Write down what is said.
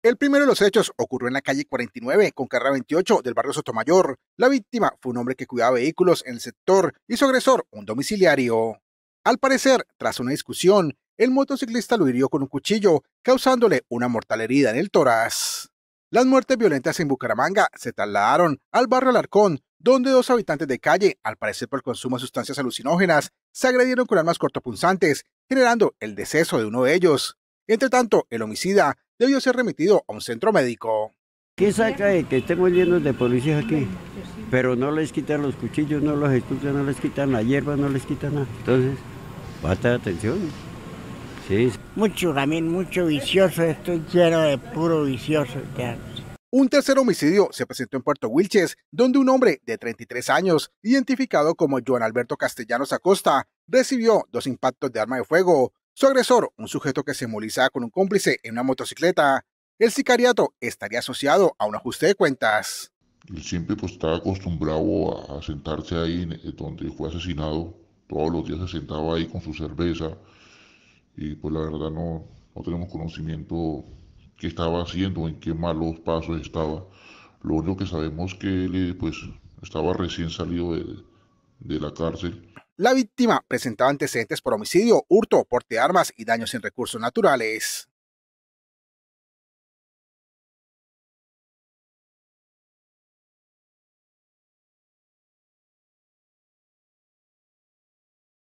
El primero de los hechos ocurrió en la calle 49 con carrera 28 del barrio Sotomayor. La víctima fue un hombre que cuidaba vehículos en el sector y su agresor un domiciliario. Al parecer, tras una discusión, el motociclista lo hirió con un cuchillo, causándole una mortal herida en el tórax. Las muertes violentas en Bucaramanga se trasladaron al barrio Alarcón, donde dos habitantes de calle, al parecer por el consumo de sustancias alucinógenas, se agredieron con armas cortopunzantes, generando el deceso de uno de ellos. Entre tanto, el homicida debió ser remitido a un centro médico. ¿Qué saca de que estemos llenos de policías aquí? Pero no les quitan los cuchillos, no los estudian, no les quitan la hierba, no les quitan nada. Entonces, basta atención. Sí. Mucho, también mucho vicioso, estoy lleno de puro vicioso. Un tercer homicidio se presentó en Puerto Wilches, donde un hombre de 33 años, identificado como Juan Alberto Castellanos Acosta, recibió dos impactos de arma de fuego, su agresor, un sujeto que se movilizaba con un cómplice en una motocicleta, el sicariato estaría asociado a un ajuste de cuentas. Él siempre pues, estaba acostumbrado a, sentarse ahí eh, donde fue asesinado. Todos los días se sentaba ahí con su cerveza. Y pues la verdad no, no tenemos conocimiento qué estaba haciendo, en qué malos pasos estaba. Lo único que sabemos es que él pues, estaba recién salido de, de la cárcel la víctima presentaba antecedentes por homicidio, hurto, porte de armas y daños en recursos naturales.